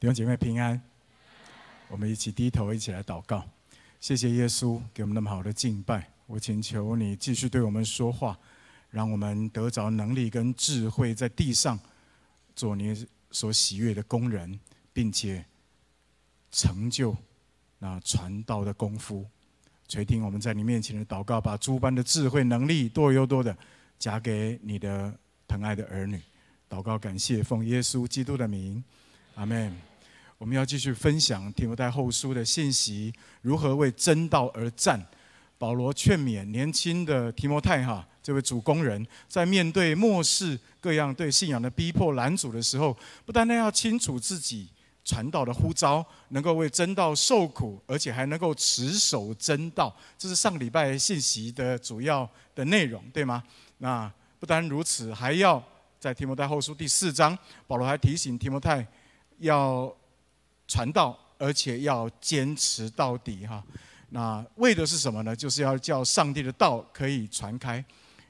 弟兄姐妹平安，我们一起低头一起来祷告，谢谢耶稣给我们那么好的敬拜。我请求你继续对我们说话，让我们得着能力跟智慧，在地上做你所喜悦的工人，并且成就那传道的功夫。垂听我们在你面前的祷告，把诸般的智慧能力多又多的加给你的疼爱的儿女。祷告，感谢奉耶稣基督的名，阿门。我们要继续分享《提摩太后书》的信息，如何为真道而战？保罗劝勉年轻的提摩太哈，这位主工人，在面对末世各样对信仰的逼迫拦阻的时候，不单单要清楚自己传道的呼召，能够为真道受苦，而且还能够持守真道。这是上礼拜信息的主要的内容，对吗？那不单如此，还要在《提摩太后书》第四章，保罗还提醒提摩太要。传道，而且要坚持到底哈。那为的是什么呢？就是要叫上帝的道可以传开。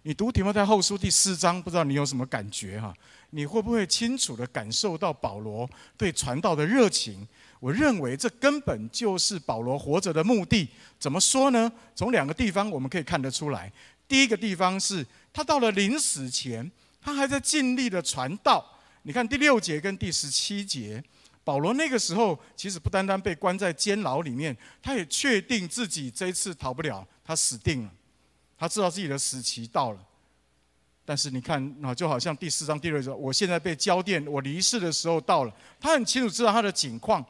你读提摩太后书第四章，不知道你有什么感觉哈？你会不会清楚地感受到保罗对传道的热情？我认为这根本就是保罗活着的目的。怎么说呢？从两个地方我们可以看得出来。第一个地方是他到了临死前，他还在尽力的传道。你看第六节跟第十七节。保罗那个时候，其实不单单被关在监牢里面，他也确定自己这一次逃不了，他死定了。他知道自己的死期到了，但是你看啊，就好像第四章第六节，我现在被交电，我离世的时候到了。他很清楚知道他的情况，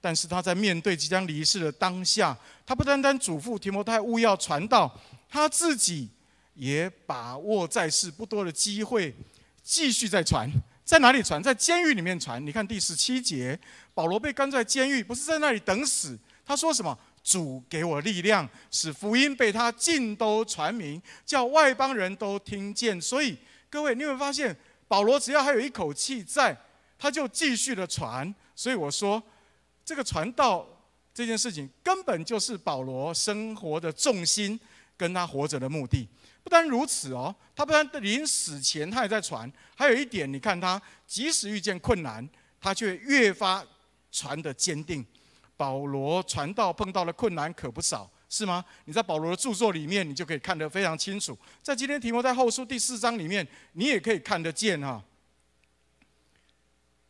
但是他在面对即将离世的当下，他不单单嘱咐提摩太勿要传道，他自己也把握在世不多的机会，继续在传。在哪里传？在监狱里面传。你看第十七节，保罗被关在监狱，不是在那里等死。他说什么？主给我力量，使福音被他尽都传明，叫外邦人都听见。所以各位，你会发现，保罗只要还有一口气在，他就继续的传。所以我说，这个传道这件事情，根本就是保罗生活的重心。跟他活着的目的，不单如此哦，他不但临死前他也在传，还有一点，你看他即使遇见困难，他却越发传的坚定。保罗传道碰到的困难可不少，是吗？你在保罗的著作里面，你就可以看得非常清楚。在今天题目在后书第四章里面，你也可以看得见哈。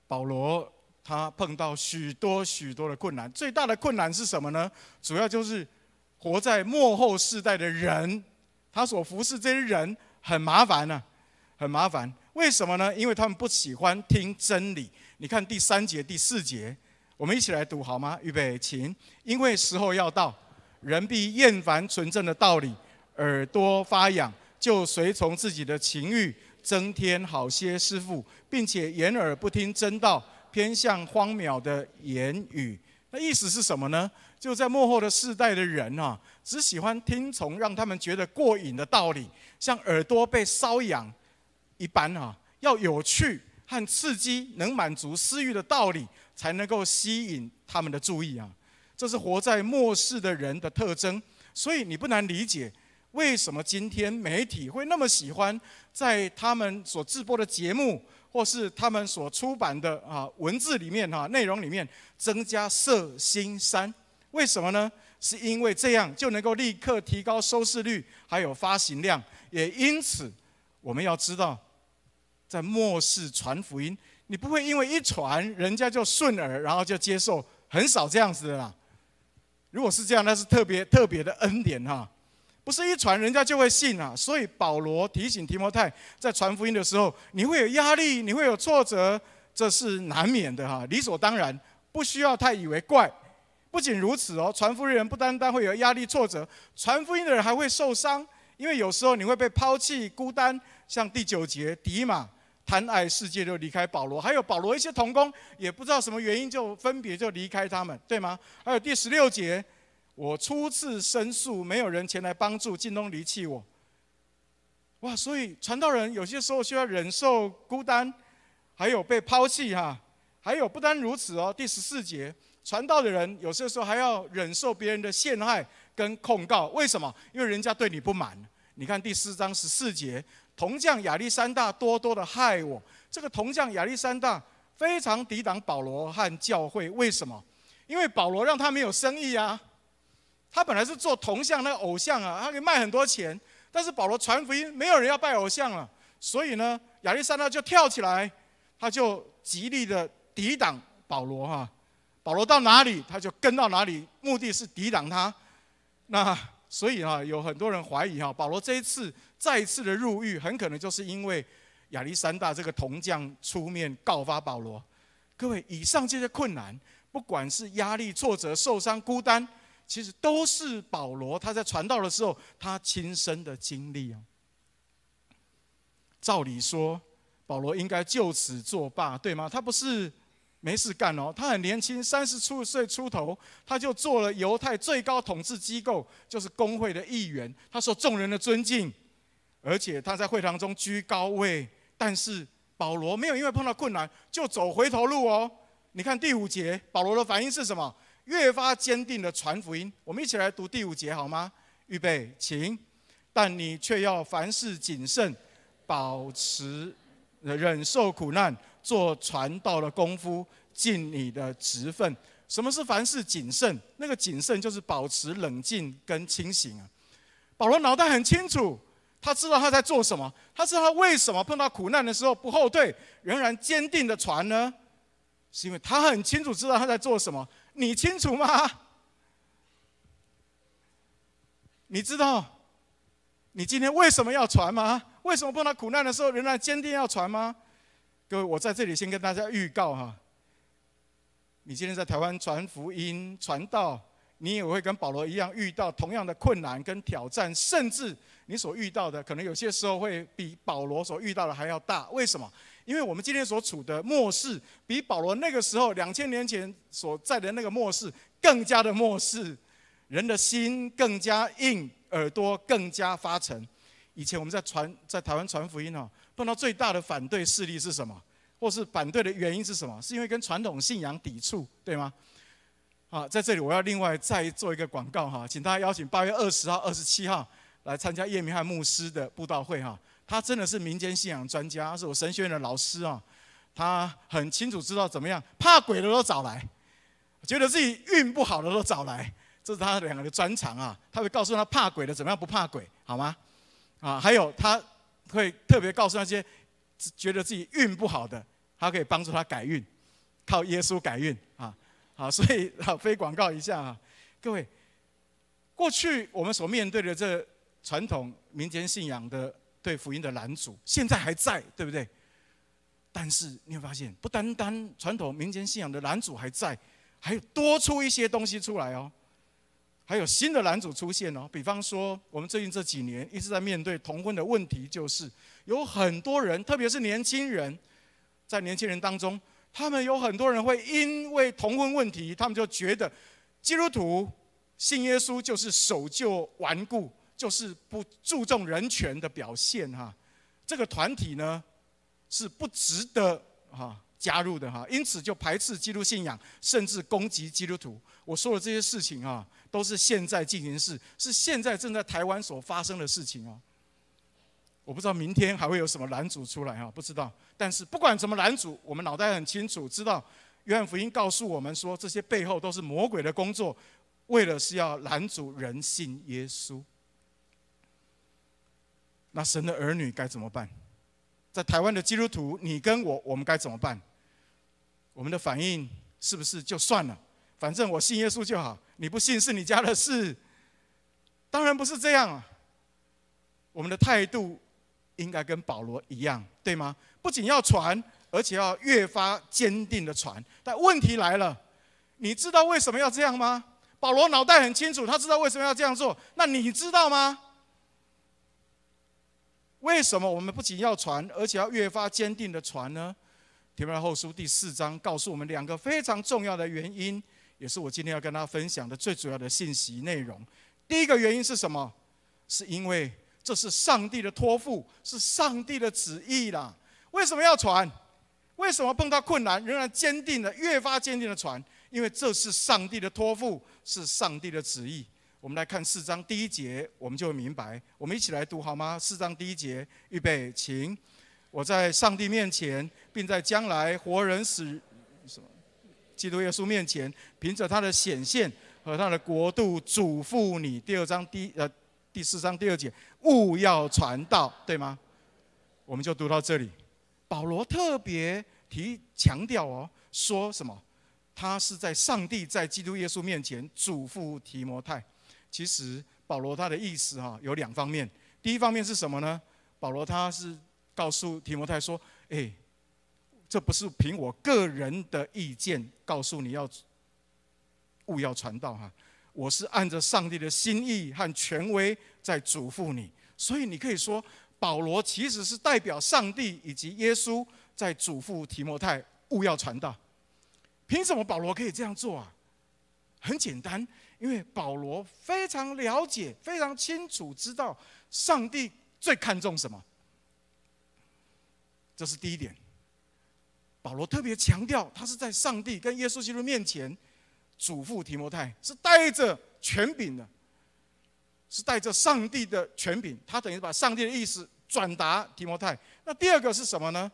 保罗他碰到许多许多的困难，最大的困难是什么呢？主要就是。活在幕后世代的人，他所服侍这些人很麻烦呢，很麻烦。为什么呢？因为他们不喜欢听真理。你看第三节、第四节，我们一起来读好吗？预备，请。因为时候要到，人必厌烦纯正的道理，耳朵发痒，就随从自己的情欲，增添好些师傅，并且掩耳不听真道，偏向荒谬的言语。那意思是什么呢？就在幕后的世代的人啊，只喜欢听从让他们觉得过瘾的道理，像耳朵被搔痒一般啊，要有趣和刺激，能满足私欲的道理，才能够吸引他们的注意啊。这是活在末世的人的特征，所以你不难理解，为什么今天媒体会那么喜欢在他们所直播的节目，或是他们所出版的啊文字里面哈内容里面增加色心三。为什么呢？是因为这样就能够立刻提高收视率，还有发行量。也因此，我们要知道，在末世传福音，你不会因为一传人家就顺耳，然后就接受，很少这样子的啦。如果是这样，那是特别特别的恩典哈。不是一传人家就会信啊。所以保罗提醒提摩太，在传福音的时候，你会有压力，你会有挫折，这是难免的哈，理所当然，不需要太以为怪。不仅如此哦，传福音的人不单单会有压力挫折，传福音的人还会受伤，因为有时候你会被抛弃、孤单。像第九节，迪马谈爱，世界就离开保罗；还有保罗一些同工，也不知道什么原因，就分别就离开他们，对吗？还有第十六节，我初次申诉，没有人前来帮助，尽都离弃我。哇！所以传道人有些时候需要忍受孤单，还有被抛弃哈。还有不单如此哦，第十四节。传道的人，有时候还要忍受别人的陷害跟控告。为什么？因为人家对你不满。你看第四章十四节，铜匠亚历山大多多的害我。这个铜匠亚历山大非常抵挡保罗和教会。为什么？因为保罗让他没有生意啊。他本来是做铜像那个偶像啊，他可以卖很多钱。但是保罗传福音，没有人要拜偶像了。所以呢，亚历山大就跳起来，他就极力的抵挡保罗哈。保罗到哪里，他就跟到哪里，目的是抵挡他。那所以啊，有很多人怀疑哈，保罗这一次再次的入狱，很可能就是因为亚历山大这个铜匠出面告发保罗。各位，以上这些困难，不管是压力、挫折、受伤、孤单，其实都是保罗他在传道的时候他亲身的经历啊。照理说，保罗应该就此作罢，对吗？他不是。没事干哦，他很年轻，三十出岁出头，他就做了犹太最高统治机构，就是工会的议员，他受众人的尊敬，而且他在会堂中居高位。但是保罗没有因为碰到困难就走回头路哦。你看第五节，保罗的反应是什么？越发坚定的传福音。我们一起来读第五节好吗？预备，请。但你却要凡事谨慎，保持忍受苦难。做传道的功夫，尽你的职分。什么是凡事谨慎？那个谨慎就是保持冷静跟清醒啊。保罗脑袋很清楚，他知道他在做什么，他知道他为什么碰到苦难的时候不后退，仍然坚定的传呢？是因为他很清楚知道他在做什么。你清楚吗？你知道你今天为什么要传吗？为什么碰到苦难的时候仍然坚定要传吗？各位，我在这里先跟大家预告哈，你今天在台湾传福音、传道，你也会跟保罗一样遇到同样的困难跟挑战，甚至你所遇到的，可能有些时候会比保罗所遇到的还要大。为什么？因为我们今天所处的末世，比保罗那个时候两千年前所在的那个末世更加的末世，人的心更加硬，耳朵更加发沉。以前我们在传在台湾传福音啊。碰到最大的反对势力是什么，或是反对的原因是什么？是因为跟传统信仰抵触，对吗？啊，在这里我要另外再做一个广告哈，请大家邀请八月二十号、二十七号来参加叶明翰牧师的布道会哈。他真的是民间信仰专家，是我神学院的老师啊。他很清楚知道怎么样怕鬼的都找来，觉得自己运不好的都找来，这是他两个的专长啊。他会告诉他怕鬼的怎么样不怕鬼，好吗？啊，还有他。会特别告诉那些觉得自己运不好的，他可以帮助他改运，靠耶稣改运啊！好，所以好非广告一下啊，各位，过去我们所面对的这传统民间信仰的对福音的拦阻，现在还在，对不对？但是你会发现，不单单传统民间信仰的拦阻还在，还有多出一些东西出来哦。还有新的男主出现哦，比方说，我们最近这几年一直在面对同婚的问题，就是有很多人，特别是年轻人，在年轻人当中，他们有很多人会因为同婚问题，他们就觉得基督徒信耶稣就是守旧顽固，就是不注重人权的表现哈。这个团体呢，是不值得。哈，加入的哈，因此就排斥基督信仰，甚至攻击基督徒。我说的这些事情啊，都是现在进行式，是现在正在台湾所发生的事情啊。我不知道明天还会有什么拦阻出来哈，不知道。但是不管怎么拦阻，我们脑袋很清楚，知道约翰福音告诉我们说，这些背后都是魔鬼的工作，为了是要拦阻人信耶稣。那神的儿女该怎么办？在台湾的基督徒，你跟我，我们该怎么办？我们的反应是不是就算了？反正我信耶稣就好，你不信是你家的事。当然不是这样啊！我们的态度应该跟保罗一样，对吗？不仅要传，而且要越发坚定的传。但问题来了，你知道为什么要这样吗？保罗脑袋很清楚，他知道为什么要这样做。那你知道吗？为什么我们不仅要传，而且要越发坚定地传呢？提摩太后书第四章告诉我们两个非常重要的原因，也是我今天要跟大家分享的最主要的信息内容。第一个原因是什么？是因为这是上帝的托付，是上帝的旨意啦。为什么要传？为什么碰到困难仍然坚定的、越发坚定的传？因为这是上帝的托付，是上帝的旨意。我们来看四章第一节，我们就会明白。我们一起来读好吗？四章第一节，预备，请。我在上帝面前，并在将来活人死，什么？基督耶稣面前，凭着他的显现和他的国度，嘱咐你。第二章第呃第四章第二节，勿要传道，对吗？我们就读到这里。保罗特别提强调哦，说什么？他是在上帝在基督耶稣面前嘱咐提摩太。其实保罗他的意思哈有两方面，第一方面是什么呢？保罗他是告诉提摩太说：“哎，这不是凭我个人的意见告诉你要勿要传道哈，我是按着上帝的心意和权威在嘱咐你。所以你可以说，保罗其实是代表上帝以及耶稣在嘱咐提摩太勿要传道。凭什么保罗可以这样做啊？很简单。”因为保罗非常了解、非常清楚，知道上帝最看重什么。这是第一点。保罗特别强调，他是在上帝跟耶稣基督面前嘱咐提摩太，是带着权柄的，是带着上帝的权柄。他等于把上帝的意思转达提摩太。那第二个是什么呢？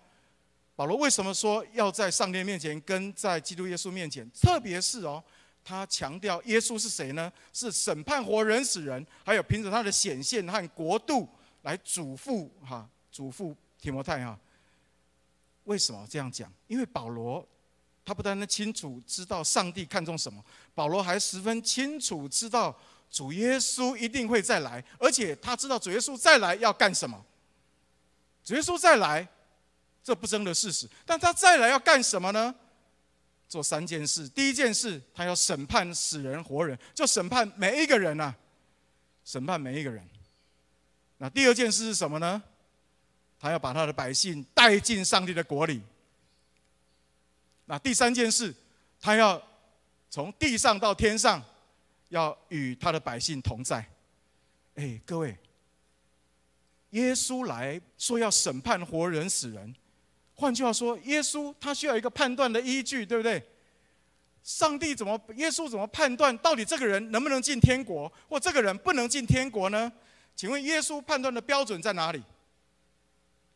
保罗为什么说要在上帝面前跟在基督耶稣面前？特别是哦。他强调，耶稣是谁呢？是审判活人死人，还有凭着他的显现和国度来嘱咐哈，嘱咐提摩太哈。为什么这样讲？因为保罗他不但能清楚知道上帝看重什么，保罗还十分清楚知道主耶稣一定会再来，而且他知道主耶稣再来要干什么。主耶稣再来，这不争的事实，但他再来要干什么呢？做三件事，第一件事，他要审判死人活人，就审判每一个人呐，审判每一个人。那第二件事是什么呢？他要把他的百姓带进上帝的国里。那第三件事，他要从地上到天上，要与他的百姓同在。哎，各位，耶稣来说要审判活人死人。换句话说，耶稣他需要一个判断的依据，对不对？上帝怎么？耶稣怎么判断到底这个人能不能进天国，或这个人不能进天国呢？请问耶稣判断的标准在哪里？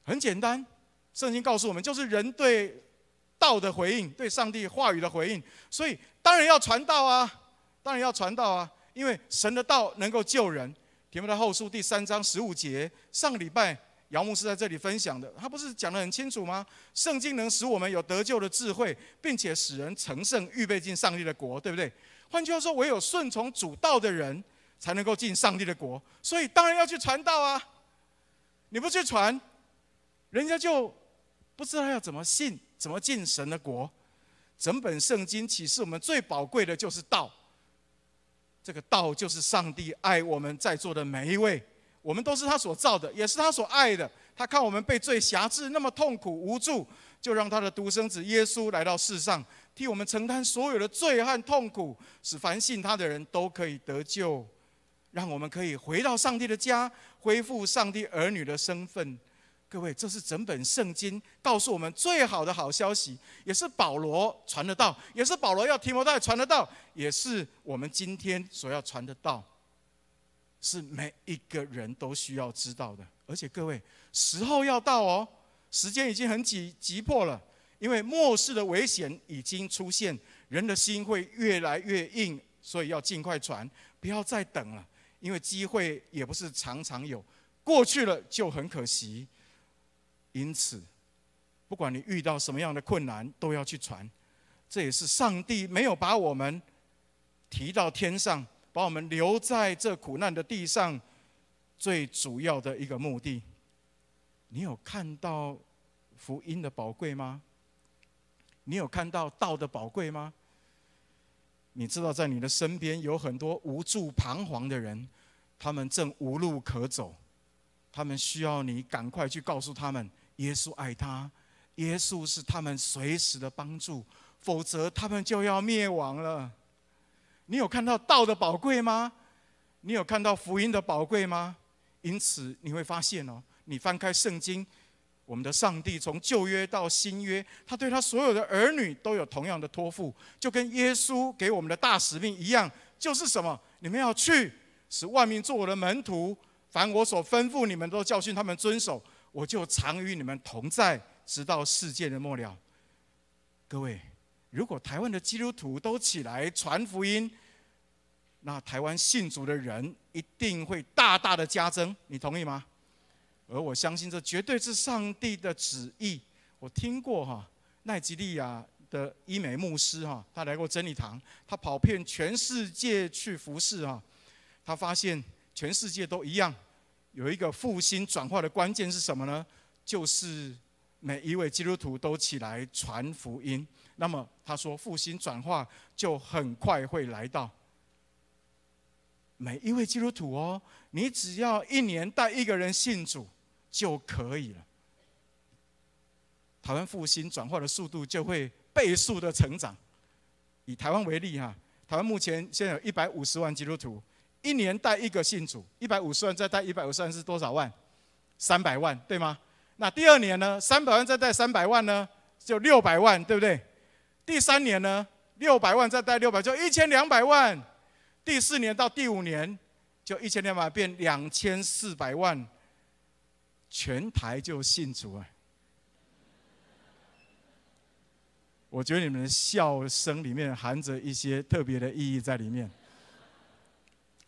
很简单，圣经告诉我们，就是人对道的回应，对上帝话语的回应。所以，当然要传道啊，当然要传道啊，因为神的道能够救人。题目的后书第三章十五节，上礼拜。姚牧师在这里分享的，他不是讲的很清楚吗？圣经能使我们有得救的智慧，并且使人成圣，预备进上帝的国，对不对？换句话说，唯有顺从主道的人，才能够进上帝的国。所以当然要去传道啊！你不去传，人家就不知道要怎么信，怎么进神的国。整本圣经启示我们最宝贵的就是道。这个道就是上帝爱我们在座的每一位。我们都是他所造的，也是他所爱的。他看我们被罪辖制，那么痛苦无助，就让他的独生子耶稣来到世上，替我们承担所有的罪和痛苦，使凡信他的人都可以得救，让我们可以回到上帝的家，恢复上帝儿女的身份。各位，这是整本圣经告诉我们最好的好消息，也是保罗传得到，也是保罗要提摩太传得到，也是我们今天所要传的道。是每一个人都需要知道的，而且各位，时候要到哦，时间已经很急急迫了，因为末世的危险已经出现，人的心会越来越硬，所以要尽快传，不要再等了，因为机会也不是常常有，过去了就很可惜。因此，不管你遇到什么样的困难，都要去传，这也是上帝没有把我们提到天上。把我们留在这苦难的地上，最主要的一个目的，你有看到福音的宝贵吗？你有看到道的宝贵吗？你知道在你的身边有很多无助彷徨的人，他们正无路可走，他们需要你赶快去告诉他们，耶稣爱他，耶稣是他们随时的帮助，否则他们就要灭亡了。你有看到道的宝贵吗？你有看到福音的宝贵吗？因此你会发现哦，你翻开圣经，我们的上帝从旧约到新约，他对他所有的儿女都有同样的托付，就跟耶稣给我们的大使命一样，就是什么？你们要去，使万民做我的门徒，凡我所吩咐你们都教训他们遵守。我就常与你们同在，直到世界的末了。各位。如果台湾的基督徒都起来传福音，那台湾信主的人一定会大大的加增。你同意吗？而我相信这绝对是上帝的旨意。我听过哈，奈及利亚的医美牧师哈，他来过真理堂，他跑遍全世界去服侍。啊。他发现全世界都一样，有一个复兴转化的关键是什么呢？就是每一位基督徒都起来传福音。那么他说复兴转化就很快会来到，每一位基督徒哦，你只要一年带一个人信主就可以了。台湾复兴转化的速度就会倍速的成长。以台湾为例哈，台湾目前现在有一百五十万基督徒，一年带一个信主，一百五十万再带一百五十万是多少万？三百万对吗？那第二年呢？三百万再带三百万呢？就六百万对不对？第三年呢，六百万再贷六百，就一千两百万。第四年到第五年，就一千两百变两千四百万。全台就信主啊！我觉得你们的笑声里面含着一些特别的意义在里面。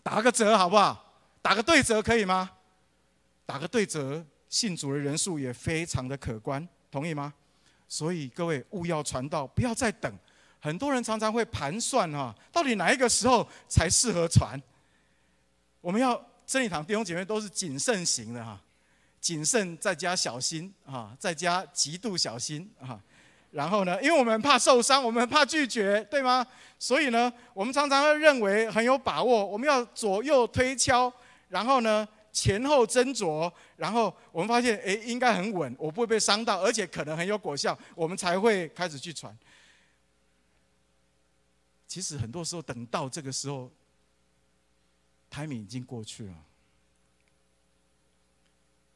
打个折好不好？打个对折可以吗？打个对折，信主的人数也非常的可观，同意吗？所以各位，勿要传道，不要再等。很多人常常会盘算哈，到底哪一个时候才适合传？我们要真理堂弟兄姐妹都是谨慎型的哈，谨慎再加小心啊，再加极度小心啊。然后呢，因为我们怕受伤，我们怕拒绝，对吗？所以呢，我们常常会认为很有把握，我们要左右推敲，然后呢？前后斟酌，然后我们发现，哎，应该很稳，我不会被伤到，而且可能很有果效，我们才会开始去传。其实很多时候，等到这个时候，台 g 已经过去了。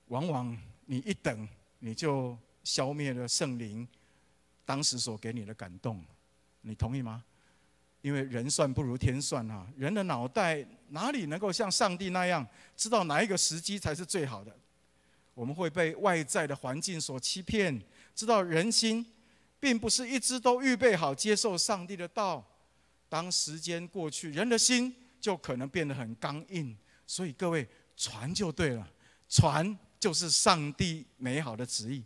往往你一等，你就消灭了圣灵当时所给你的感动，你同意吗？因为人算不如天算啊！人的脑袋哪里能够像上帝那样知道哪一个时机才是最好的？我们会被外在的环境所欺骗，知道人心并不是一直都预备好接受上帝的道。当时间过去，人的心就可能变得很刚硬。所以各位，传就对了，传就是上帝美好的旨意。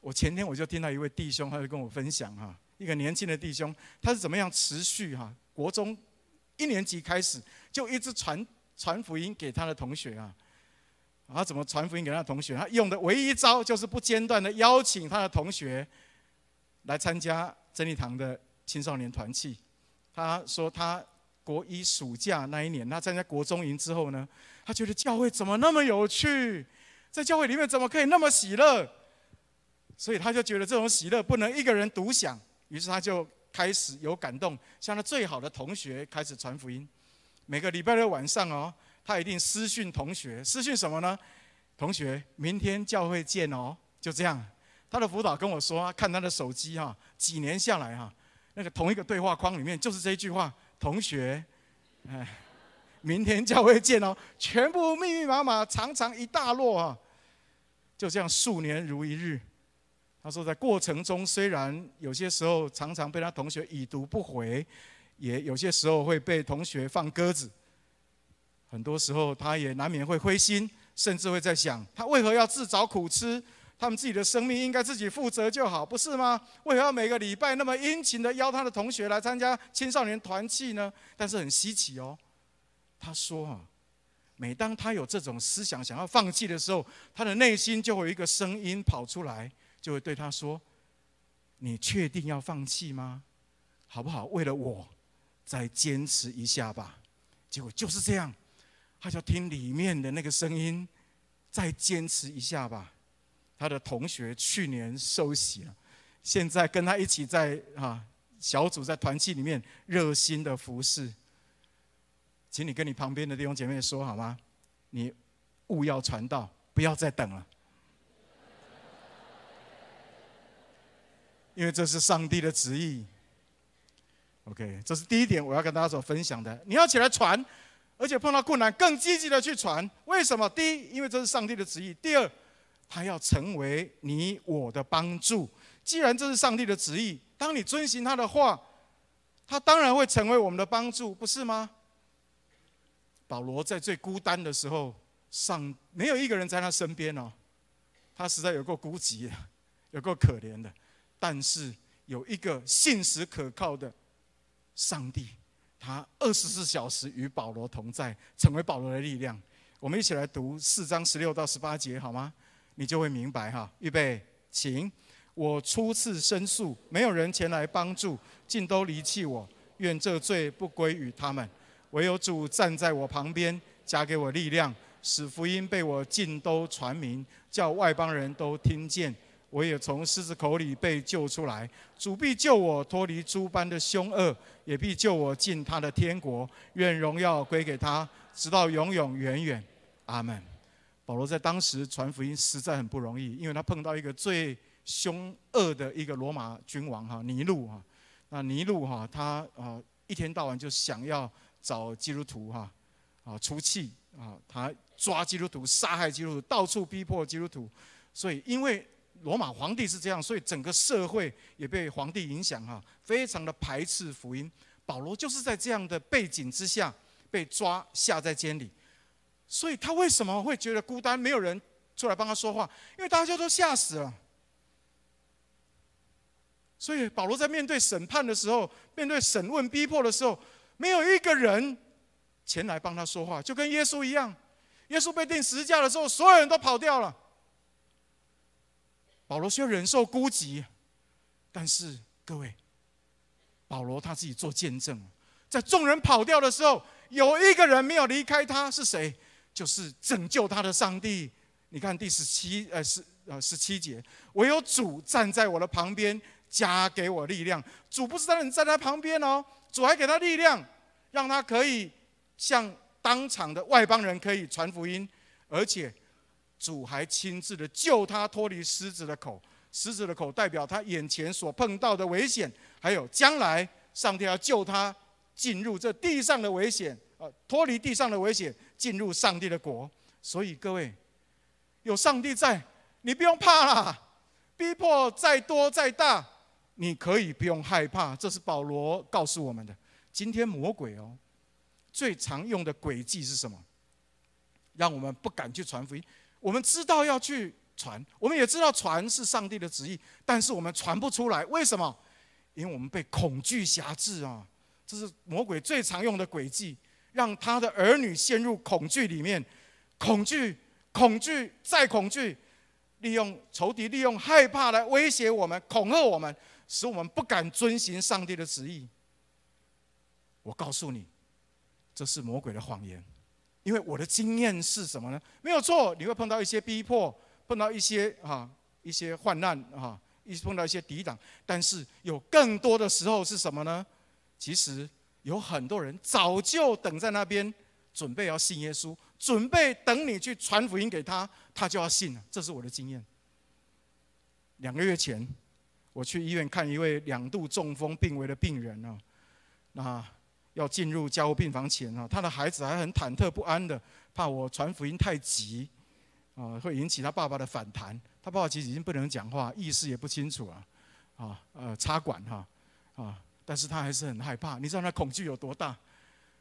我前天我就听到一位弟兄，他就跟我分享哈。一个年轻的弟兄，他是怎么样持续哈？国中一年级开始就一直传传福音给他的同学啊，他怎么传福音给他的同学？他用的唯一招就是不间断的邀请他的同学来参加真理堂的青少年团契。他说他国一暑假那一年，他参加国中营之后呢，他觉得教会怎么那么有趣，在教会里面怎么可以那么喜乐？所以他就觉得这种喜乐不能一个人独享。于是他就开始有感动，向他最好的同学开始传福音。每个礼拜六晚上哦，他一定私讯同学，私讯什么呢？同学，明天教会见哦。就这样，他的辅导跟我说，看他的手机哈，几年下来哈，那个同一个对话框里面就是这一句话：同学，哎，明天教会见哦。全部密密麻麻，长长一大摞啊，就这样数年如一日。他说，在过程中，虽然有些时候常常被他同学已读不回，也有些时候会被同学放鸽子，很多时候他也难免会灰心，甚至会在想：他为何要自找苦吃？他们自己的生命应该自己负责就好，不是吗？为何要每个礼拜那么殷勤地邀他的同学来参加青少年团契呢？但是很稀奇哦。他说啊，每当他有这种思想想要放弃的时候，他的内心就会有一个声音跑出来。就会对他说：“你确定要放弃吗？好不好？为了我，再坚持一下吧。”结果就是这样，他就听里面的那个声音：“再坚持一下吧。”他的同学去年受洗了，现在跟他一起在啊小组在团契里面热心的服侍。请你跟你旁边的弟兄姐妹说好吗？你勿要传道，不要再等了。因为这是上帝的旨意。OK，这是第一点我要跟大家所分享的。你要起来传，而且碰到困难更积极的去传。为什么？第一，因为这是上帝的旨意；第二，他要成为你我的帮助。既然这是上帝的旨意，当你遵循他的话，他当然会成为我们的帮助，不是吗？保罗在最孤单的时候，上没有一个人在他身边哦，他实在有够孤寂的，有够可怜的。但是有一个信实可靠的上帝，他二十四小时与保罗同在，成为保罗的力量。我们一起来读四章十六到十八节好吗？你就会明白哈。预备，请我初次申诉，没有人前来帮助，竟都离弃我。愿这罪不归于他们，唯有主站在我旁边，加给我力量，使福音被我尽都传明，叫外邦人都听见。我也从狮子口里被救出来，主必救我脱离诸般的凶恶，也必救我进他的天国。愿荣耀归给他，直到永永远远。阿门。保罗在当时传福音实在很不容易，因为他碰到一个最凶恶的一个罗马君王哈尼禄哈。那尼禄哈，他啊一天到晚就想要找基督徒哈，啊，出气啊，他抓基督徒，杀害基督徒，到处逼迫基督徒。所以因为。罗马皇帝是这样，所以整个社会也被皇帝影响哈，非常的排斥福音。保罗就是在这样的背景之下被抓下在监里，所以他为什么会觉得孤单？没有人出来帮他说话，因为大家都吓死了。所以保罗在面对审判的时候，面对审问逼迫的时候，没有一个人前来帮他说话，就跟耶稣一样。耶稣被钉十字架的时候，所有人都跑掉了。保罗需要忍受孤寂，但是各位，保罗他自己做见证，在众人跑掉的时候，有一个人没有离开他，是谁？就是拯救他的上帝。你看第十七，呃，十，呃，十七节，唯有主站在我的旁边，加给我力量。主不是单单站在他旁边哦，主还给他力量，让他可以向当场的外邦人可以传福音，而且。主还亲自的救他脱离狮子的口，狮子的口代表他眼前所碰到的危险，还有将来，上帝要救他进入这地上的危险，呃，脱离地上的危险，进入上帝的国。所以各位，有上帝在，你不用怕啦。逼迫再多再大，你可以不用害怕。这是保罗告诉我们的。今天魔鬼哦，最常用的诡计是什么？让我们不敢去传福音。我们知道要去传，我们也知道传是上帝的旨意，但是我们传不出来，为什么？因为我们被恐惧辖制啊！这是魔鬼最常用的诡计，让他的儿女陷入恐惧里面，恐惧、恐惧再恐惧，利用仇敌、利用害怕来威胁我们、恐吓我们，使我们不敢遵行上帝的旨意。我告诉你，这是魔鬼的谎言。因为我的经验是什么呢？没有错，你会碰到一些逼迫，碰到一些啊，一些患难啊，一碰到一些抵挡。但是有更多的时候是什么呢？其实有很多人早就等在那边，准备要信耶稣，准备等你去传福音给他，他就要信了。这是我的经验。两个月前，我去医院看一位两度中风病危的病人呢，那。要进入加护病房前啊，他的孩子还很忐忑不安的，怕我传福音太急，啊会引起他爸爸的反弹。他爸爸其实已经不能讲话，意识也不清楚了，啊呃插管哈，啊但是他还是很害怕，你知道他恐惧有多大？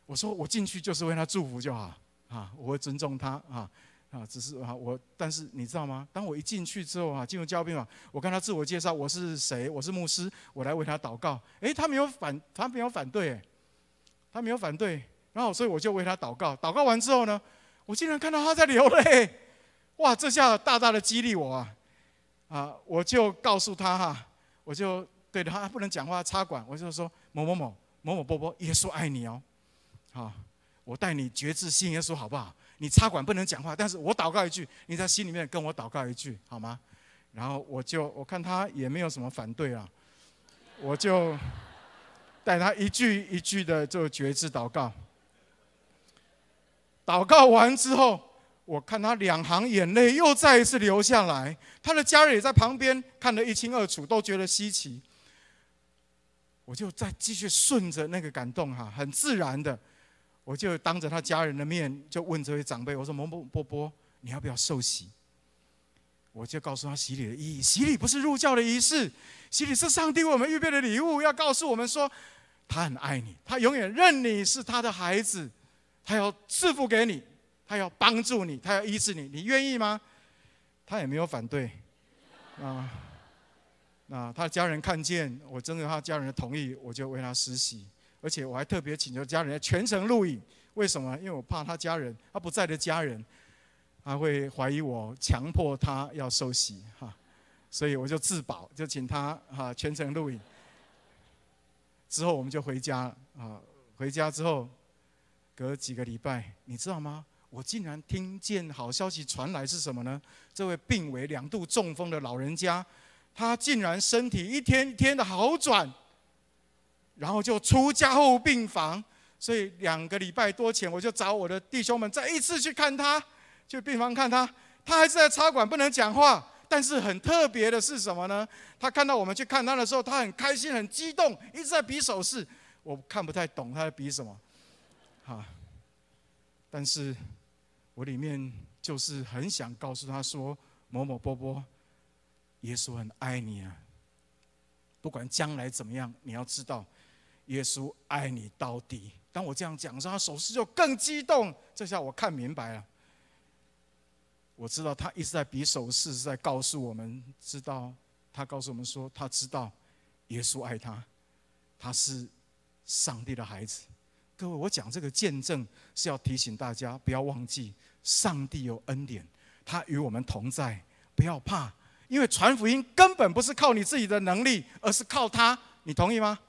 我说我进去就是为他祝福就好，啊我会尊重他啊啊只是啊我但是你知道吗？当我一进去之后啊，进入交护病房，我跟他自我介绍我是谁，我是牧师，我来为他祷告。诶，他没有反他没有反对他没有反对，然后所以我就为他祷告。祷告完之后呢，我竟然看到他在流泪，哇！这下大大的激励我啊！啊，我就告诉他哈，我就对他不能讲话插管，我就说某某某某某波波，耶稣爱你哦。好，我带你觉知信耶稣好不好？你插管不能讲话，但是我祷告一句，你在心里面跟我祷告一句好吗？然后我就我看他也没有什么反对啊，我就。带他一句一句的做觉知祷告，祷告完之后，我看他两行眼泪又再一次流下来，他的家人也在旁边看得一清二楚，都觉得稀奇。我就再继续顺着那个感动哈，很自然的，我就当着他家人的面就问这位长辈：“我说，某某波波，你要不要受洗？”我就告诉他洗礼的意义，洗礼不是入教的仪式，洗礼是上帝为我们预备的礼物，要告诉我们说。他很爱你，他永远认你是他的孩子，他要赐福给你，他要帮助你，他要医治你，你愿意吗？他也没有反对，啊，那他的家人看见，我征得他家人的同意，我就为他实习，而且我还特别请求家人全程录影。为什么？因为我怕他家人，他不在的家人，他会怀疑我强迫他要受洗哈，所以我就自保，就请他哈全程录影。之后我们就回家啊，回家之后，隔几个礼拜，你知道吗？我竟然听见好消息传来，是什么呢？这位病为两度中风的老人家，他竟然身体一天一天的好转，然后就出家后病房。所以两个礼拜多前，我就找我的弟兄们再一次去看他，去病房看他，他还是在插管，不能讲话。但是很特别的是什么呢？他看到我们去看他的时候，他很开心、很激动，一直在比手势。我看不太懂他在比什么。好，但是我里面就是很想告诉他说：“某某波波，耶稣很爱你啊！不管将来怎么样，你要知道，耶稣爱你到底。”当我这样讲，的时候，他手势就更激动。这下我看明白了。我知道他一直在比手势，在告诉我们，知道他告诉我们说，他知道耶稣爱他，他是上帝的孩子。各位，我讲这个见证是要提醒大家，不要忘记上帝有恩典，他与我们同在，不要怕，因为传福音根本不是靠你自己的能力，而是靠他。你同意吗？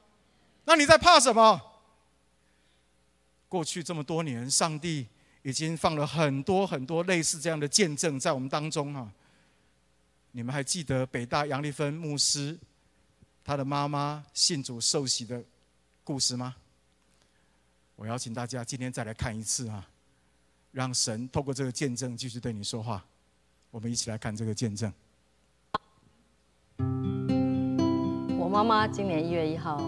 那你在怕什么？过去这么多年，上帝。已经放了很多很多类似这样的见证在我们当中啊。你们还记得北大杨丽芬牧师，她的妈妈信主受洗的故事吗？我邀请大家今天再来看一次啊，让神透过这个见证继续对你说话。我们一起来看这个见证。我妈妈今年一月一号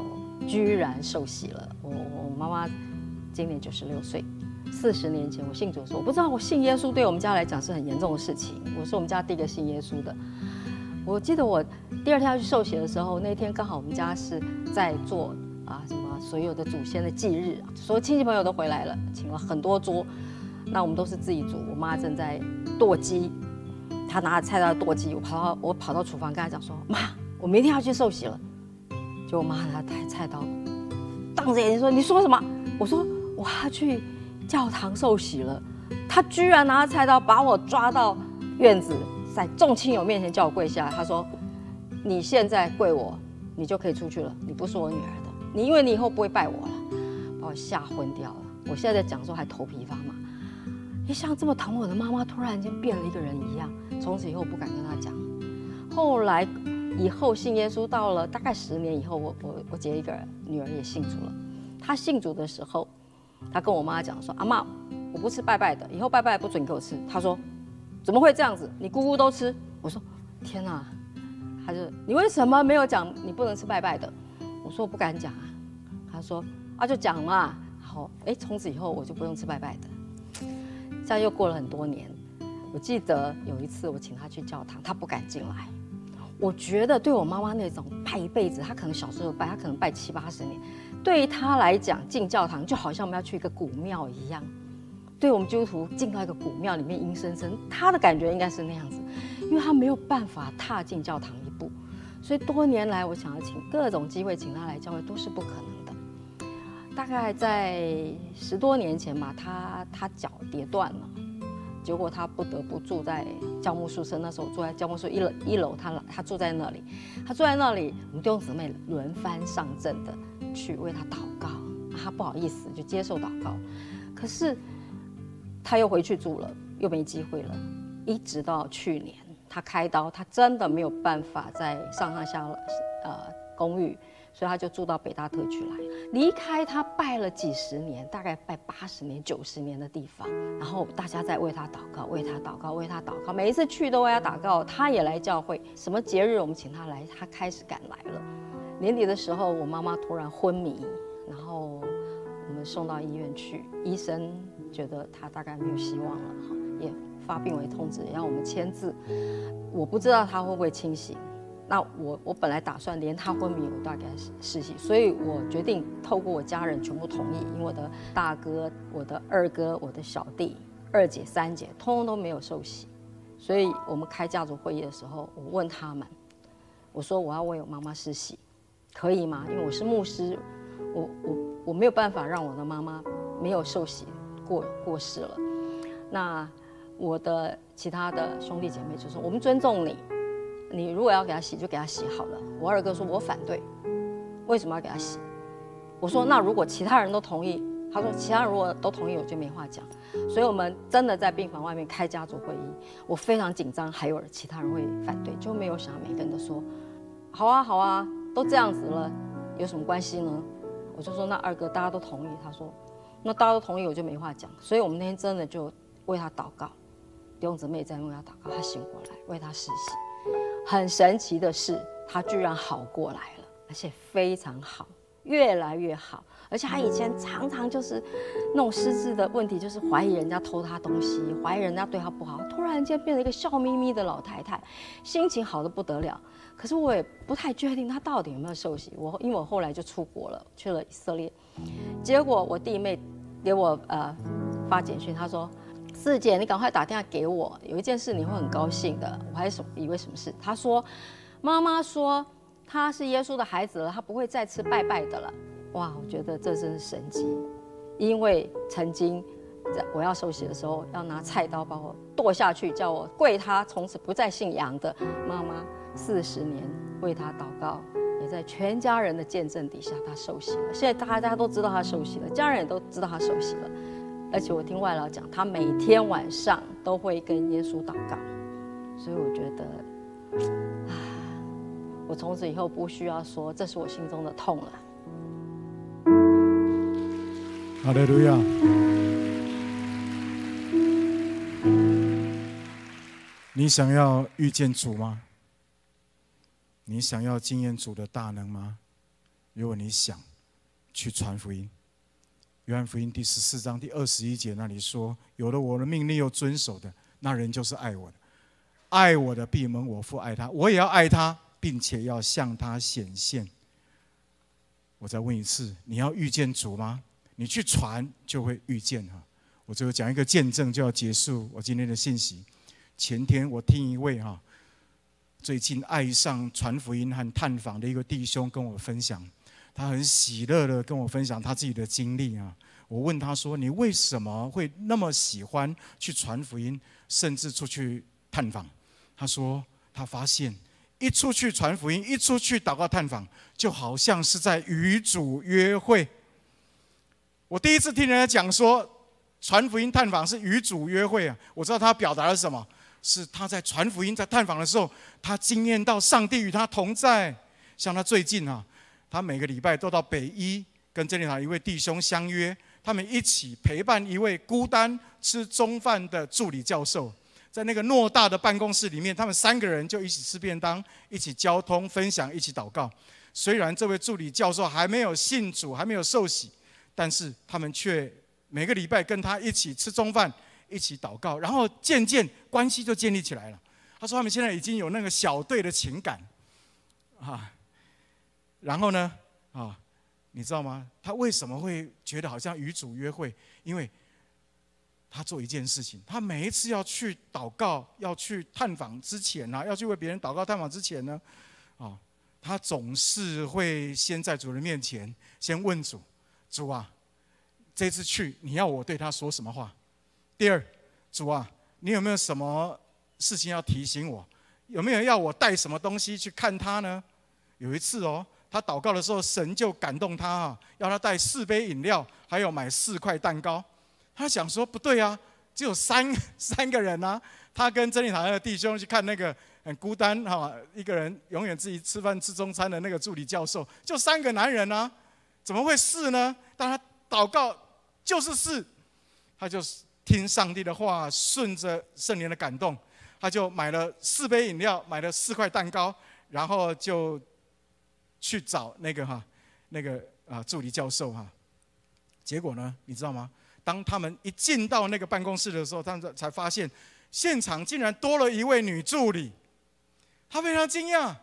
居然受洗了。我我妈妈今年九十六岁。四十年前，我信主的时候，我不知道我信耶稣对我们家来讲是很严重的事情。我是我们家第一个信耶稣的。我记得我第二天要去受洗的时候，那天刚好我们家是在做啊什么所有的祖先的祭日，所有亲戚朋友都回来了，请了很多桌。那我们都是自己煮，我妈正在剁鸡，她拿着菜刀剁鸡。我跑到我跑到厨房跟她讲说：“妈，我明天要去受洗了。”就我妈拿菜菜刀瞪着眼睛说：“你说什么？”我说：“我要去。”教堂受洗了，他居然拿着菜刀把我抓到院子，在众亲友面前叫我跪下。他说：“你现在跪我，你就可以出去了。你不是我女儿的，你因为你以后不会拜我了。”把我吓昏掉了。我现在在讲说还头皮发麻，像这么疼我的妈妈突然间变了一个人一样。从此以后不敢跟她讲。后来以后信耶稣到了大概十年以后，我我我姐一个女儿也信主了。她信主的时候。他跟我妈讲说：“阿妈，我不吃拜拜的，以后拜拜不准给我吃。”他说：“怎么会这样子？你姑姑都吃。”我说：“天哪！”他就：“你为什么没有讲你不能吃拜拜的？”我说：“我不敢讲啊。”他说：“啊，就讲嘛。”好，哎，从此以后我就不用吃拜拜的。这样又过了很多年，我记得有一次我请他去教堂，他不敢进来。我觉得对我妈妈那种拜一辈子，她可能小时候拜，她可能拜七八十年。对于他来讲，进教堂就好像我们要去一个古庙一样。对我们基督徒进到一个古庙里面，阴森森，他的感觉应该是那样子，因为他没有办法踏进教堂一步。所以多年来，我想要请各种机会请他来教会都是不可能的。大概在十多年前吧，他他脚跌断了。结果他不得不住在教务宿舍，那时候住在教务宿舍一楼一楼，他他住在那里，他住在那里，我们弟兄姊妹轮番上阵的去为他祷告，他不好意思就接受祷告，可是他又回去住了，又没机会了，一直到去年他开刀，他真的没有办法再上上下呃公寓，所以他就住到北大特区来。离开他拜了几十年，大概拜八十年、九十年的地方，然后大家在为他祷告，为他祷告，为他祷告。每一次去都为他祷告，他也来教会。什么节日我们请他来，他开始敢来了。年底的时候，我妈妈突然昏迷，然后我们送到医院去，医生觉得他大概没有希望了，哈，也发病为通知要我们签字，我不知道他会不会清醒。那我我本来打算连他昏迷我都给他实习，所以我决定透过我家人全部同意，因为我的大哥、我的二哥、我的小弟、二姐、三姐通通都没有受洗，所以我们开家族会议的时候，我问他们，我说我要为我妈妈施洗，可以吗？因为我是牧师，我我我没有办法让我的妈妈没有受洗过过世了。那我的其他的兄弟姐妹就说，我们尊重你。你如果要给他洗，就给他洗好了。我二哥说，我反对，为什么要给他洗？我说，那如果其他人都同意，他说，其他人如果都同意，我就没话讲。所以我们真的在病房外面开家族会议，我非常紧张，还有其他人会反对，就没有想每个人都说，好啊，好啊，都这样子了，有什么关系呢？我就说，那二哥，大家都同意。他说，那大家都同意，我就没话讲。所以我们那天真的就为他祷告，兄子妹也在为他祷告。他醒过来，为他施洗。很神奇的是，他居然好过来了，而且非常好，越来越好。而且他以前常常就是那种失智的问题，就是怀疑人家偷他东西，怀疑人家对他不好。突然间变成一个笑眯眯的老太太，心情好的不得了。可是我也不太确定他到底有没有受洗。我因为我后来就出国了，去了以色列。结果我弟妹给我呃发简讯，她说。四姐，你赶快打电话给我，有一件事你会很高兴的。我还什以为什么事？他说：“妈妈说他是耶稣的孩子了，他不会再吃拜拜的了。”哇，我觉得这真是神奇。因为曾经在我要受洗的时候，要拿菜刀把我剁下去，叫我跪他，从此不再信仰的妈妈，四十年为他祷告，也在全家人的见证底下，他受洗了。现在大家都知道他受洗了，家人也都知道他受洗了。而且我听外老讲，他每天晚上都会跟耶稣祷告，所以我觉得，啊，我从此以后不需要说这是我心中的痛了。阿门！你想要遇见主吗？你想要经验主的大能吗？如果你想，去传福音。约翰福音第十四章第二十一节那里说：“有了我的命令又遵守的，那人就是爱我的。爱我的，必蒙我父爱他。我也要爱他，并且要向他显现。”我再问一次：你要遇见主吗？你去传，就会遇见哈。我最后讲一个见证，就要结束我今天的信息。前天我听一位哈，最近爱上传福音和探访的一个弟兄跟我分享。他很喜乐的跟我分享他自己的经历啊！我问他说：“你为什么会那么喜欢去传福音，甚至出去探访？”他说：“他发现一出去传福音，一出去祷告探访，就好像是在与主约会。”我第一次听人家讲说，传福音探访是与主约会啊！我知道他表达了什么？是他在传福音、在探访的时候，他惊艳到上帝与他同在，像他最近啊。他每个礼拜都到北医跟真理堂一位弟兄相约，他们一起陪伴一位孤单吃中饭的助理教授，在那个偌大的办公室里面，他们三个人就一起吃便当，一起交通分享，一起祷告。虽然这位助理教授还没有信主，还没有受洗，但是他们却每个礼拜跟他一起吃中饭，一起祷告，然后渐渐关系就建立起来了。他说他们现在已经有那个小队的情感，啊。然后呢，啊，你知道吗？他为什么会觉得好像与主约会？因为他做一件事情，他每一次要去祷告、要去探访之前呢，要去为别人祷告探访之前呢，啊，他总是会先在主人面前先问主：主啊，这次去你要我对他说什么话？第二，主啊，你有没有什么事情要提醒我？有没有要我带什么东西去看他呢？有一次哦。他祷告的时候，神就感动他啊，要他带四杯饮料，还有买四块蛋糕。他想说不对啊，只有三三个人啊。他跟真理堂的弟兄去看那个很孤单哈，一个人永远自己吃饭吃中餐的那个助理教授，就三个男人啊，怎么会四呢？但他祷告就是四，他就听上帝的话，顺着圣灵的感动，他就买了四杯饮料，买了四块蛋糕，然后就。去找那个哈，那个啊助理教授哈，结果呢，你知道吗？当他们一进到那个办公室的时候，他们才发现现场竟然多了一位女助理，他非常惊讶，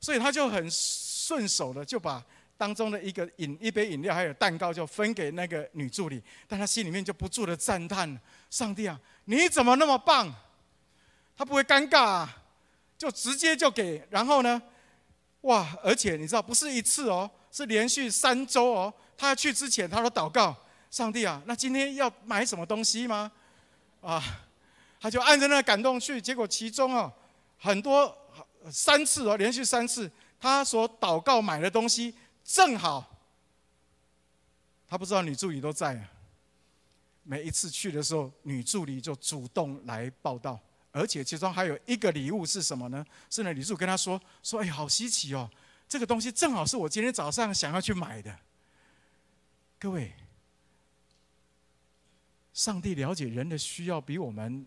所以他就很顺手的就把当中的一个饮一杯饮料还有蛋糕就分给那个女助理，但他心里面就不住的赞叹：上帝啊，你怎么那么棒？他不会尴尬，就直接就给，然后呢？哇！而且你知道，不是一次哦，是连续三周哦。他要去之前，他说祷告，上帝啊，那今天要买什么东西吗？啊，他就按着那感动去。结果其中啊，很多三次哦，连续三次，他所祷告买的东西正好。他不知道女助理都在。每一次去的时候，女助理就主动来报道。而且其中还有一个礼物是什么呢？是那李柱跟他说：“说哎，好稀奇哦，这个东西正好是我今天早上想要去买的。”各位，上帝了解人的需要比我们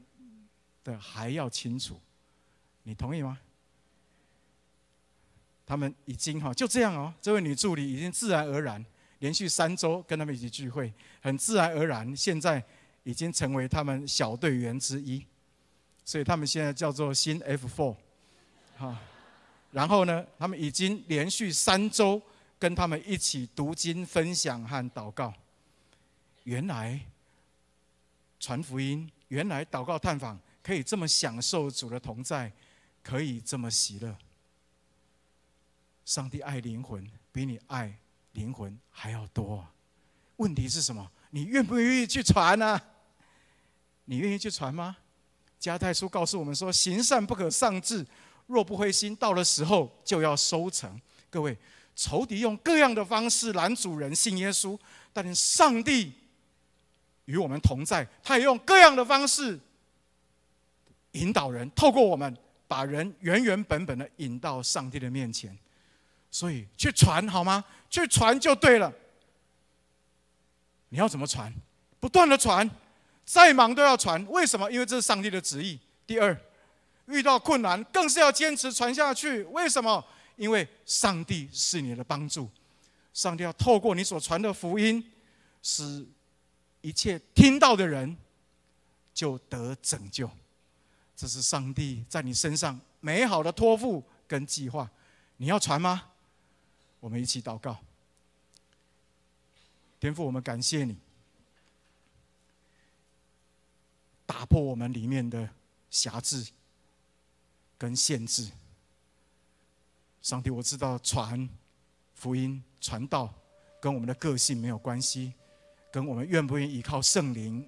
的还要清楚，你同意吗？他们已经哈就这样哦，这位女助理已经自然而然连续三周跟他们一起聚会，很自然而然，现在已经成为他们小队员之一。所以他们现在叫做新 F4，好，然后呢，他们已经连续三周跟他们一起读经、分享和祷告。原来传福音，原来祷告探访，可以这么享受主的同在，可以这么喜乐。上帝爱灵魂，比你爱灵魂还要多。问题是什么？你愿不愿意去传呢？你愿意去传吗？加太书告诉我们说：“行善不可上志，若不灰心，到了时候就要收成。”各位，仇敌用各样的方式拦阻人信耶稣，但上帝与我们同在，他也用各样的方式引导人，透过我们把人原原本本的引到上帝的面前。所以去传好吗？去传就对了。你要怎么传？不断的传。再忙都要传，为什么？因为这是上帝的旨意。第二，遇到困难更是要坚持传下去。为什么？因为上帝是你的帮助，上帝要透过你所传的福音，使一切听到的人就得拯救。这是上帝在你身上美好的托付跟计划。你要传吗？我们一起祷告，天父，我们感谢你。打破我们里面的狭制跟限制，上帝，我知道传福音、传道跟我们的个性没有关系，跟我们愿不愿意依靠圣灵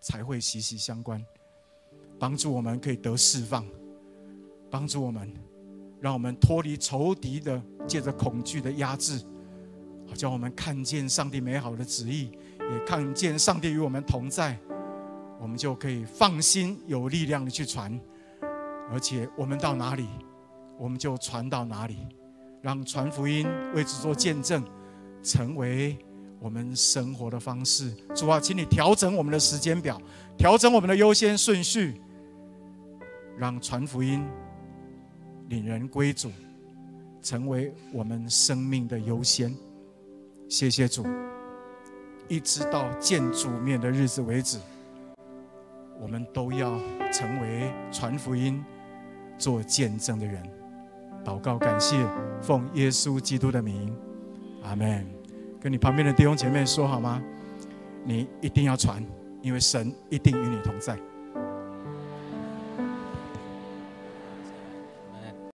才会息息相关。帮助我们可以得释放，帮助我们，让我们脱离仇敌的借着恐惧的压制，好叫我们看见上帝美好的旨意，也看见上帝与我们同在。我们就可以放心、有力量的去传，而且我们到哪里，我们就传到哪里，让传福音为之做见证，成为我们生活的方式。主啊，请你调整我们的时间表，调整我们的优先顺序，让传福音领人归主，成为我们生命的优先。谢谢主，一直到见主面的日子为止。我们都要成为传福音、做见证的人。祷告，感谢，奉耶稣基督的名，阿门。跟你旁边的弟兄姐妹说好吗？你一定要传，因为神一定与你同在。